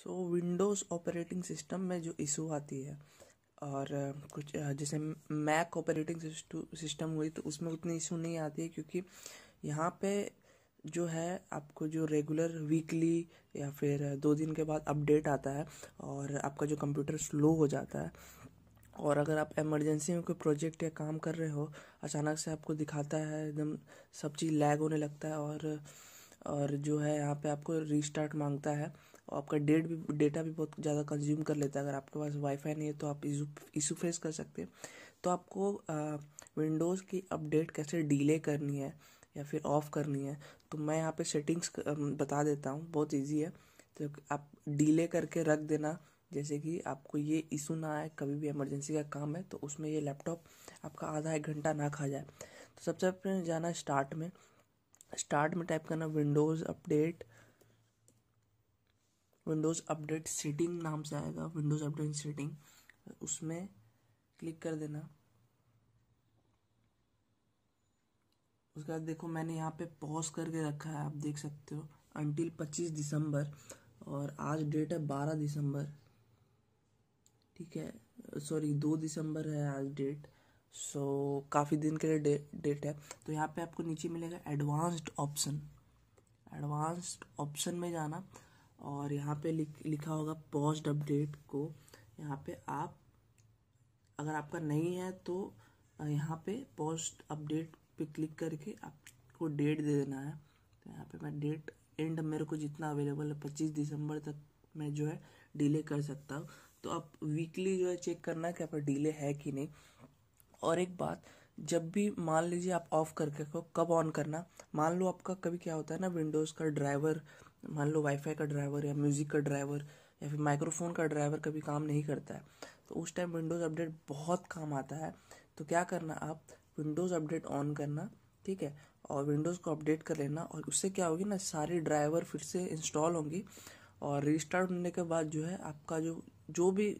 सो Windows operating system में जो issue आती है और कुछ जैसे मैक ऑपरेटिंग सिस्टम हुई तो उसमें उतनी इशू नहीं आती है क्योंकि यहाँ पे जो है आपको जो रेगुलर वीकली या फिर दो दिन के बाद अपडेट आता है और आपका जो कंप्यूटर स्लो हो जाता है और अगर आप इमरजेंसी में कोई प्रोजेक्ट या काम कर रहे हो अचानक से आपको दिखाता है एकदम सब चीज़ लैग होने लगता है और और जो है यहाँ पे आपको रीस्टार्ट मांगता है और आपका डेट भी डेटा भी बहुत ज़्यादा कंज्यूम कर लेता है अगर आपके पास वाईफाई नहीं है तो आप इशू फेस कर सकते हैं तो आपको विंडोज़ की अपडेट कैसे डिले करनी है या फिर ऑफ़ करनी है तो मैं यहाँ पे सेटिंग्स बता देता हूँ बहुत इजी है तो आप डिले करके रख देना जैसे कि आपको ये इशू ना आए कभी भी इमरजेंसी का काम है तो उसमें ये लैपटॉप आपका आधा एक घंटा ना खा जाए तो सबसे पहले जाना स्टार्ट में स्टार्ट में टाइप करना Windows update Windows update setting नाम से आएगा विंडोज़ अपडेट सेटिंग उसमें क्लिक कर देना उसके बाद देखो मैंने यहाँ पे पॉज करके रखा है आप देख सकते हो अंटिल 25 दिसंबर और आज डेट है 12 दिसंबर ठीक है सॉरी दो दिसंबर है आज डेट सो so, काफ़ी दिन के लिए डे, डेट है तो यहाँ पे आपको नीचे मिलेगा एडवांस्ड ऑप्शन एडवांस्ड ऑप्शन में जाना और यहाँ पे लिख लिखा होगा पॉस्ट अपडेट को यहाँ पे आप अगर आपका नहीं है तो यहाँ पे पोस्ट अपडेट पे क्लिक करके आपको डेट दे देना है तो यहाँ पे मैं डेट एंड मेरे को जितना अवेलेबल है पच्चीस दिसंबर तक मैं जो है डिले कर सकता हूँ तो आप वीकली जो है चेक करना कि आपका डिले है कि नहीं और एक बात जब भी मान लीजिए आप ऑफ करके कब ऑन करना मान लो आपका कभी क्या होता है ना विंडोज़ का ड्राइवर मान लो वाईफाई का ड्राइवर या म्यूज़िक का ड्राइवर या फिर माइक्रोफोन का ड्राइवर कभी काम नहीं करता है तो उस टाइम विंडोज़ अपडेट बहुत काम आता है तो क्या करना आप विंडोज़ अपडेट ऑन करना ठीक है और विंडोज़ को अपडेट कर लेना और उससे क्या होगी ना सारी ड्राइवर फिर से इंस्टॉल होंगी और रिस्टार्ट होने के बाद जो है आपका जो जो भी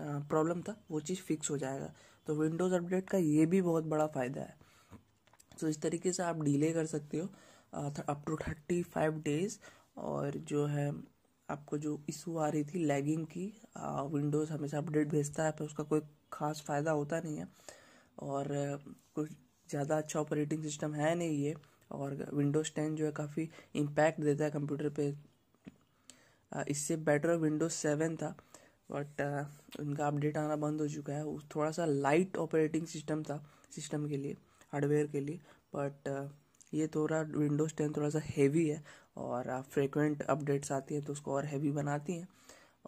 प्रॉब्लम था वो चीज़ फिक्स हो जाएगा तो विंडोज़ अपडेट का ये भी बहुत बड़ा फ़ायदा है तो इस तरीके से आप डिले कर सकते हो up to thirty five days और जो है आपको जो इशू आ रही थी लैगिंग की विंडोज़ हमेशा अपडेट भेजता है पर उसका कोई खास फ़ायदा होता नहीं है और कुछ ज़्यादा अच्छा ऑपरेटिंग सिस्टम है नहीं ये और विंडोज़ टेन जो है काफ़ी इम्पैक्ट देता है कंप्यूटर पे इससे बेटर विंडोज़ सेवन था बट उनका अपडेट आना बंद हो चुका है थोड़ा सा लाइट ऑपरेटिंग सिस्टम था सिस्टम के लिए हार्डवेयर के लिए बट ये थोड़ा विंडोज़ टेन थोड़ा सा हैवी है और आप फ्रिक्वेंट अपडेट्स आती हैं तो उसको और हैवी बनाती हैं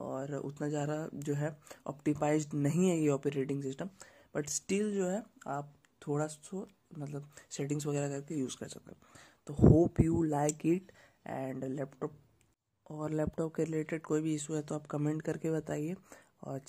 और उतना ज़्यादा जो है ऑप्टिपाइज नहीं है ये ऑपरेटिंग सिस्टम बट स्टिल जो है आप थोड़ा सो मतलब सेटिंग्स वगैरह करके यूज़ कर सकते हो तो hope you like it and laptop और लैपटॉप के रिलेटेड कोई भी इशू है तो आप कमेंट करके बताइए और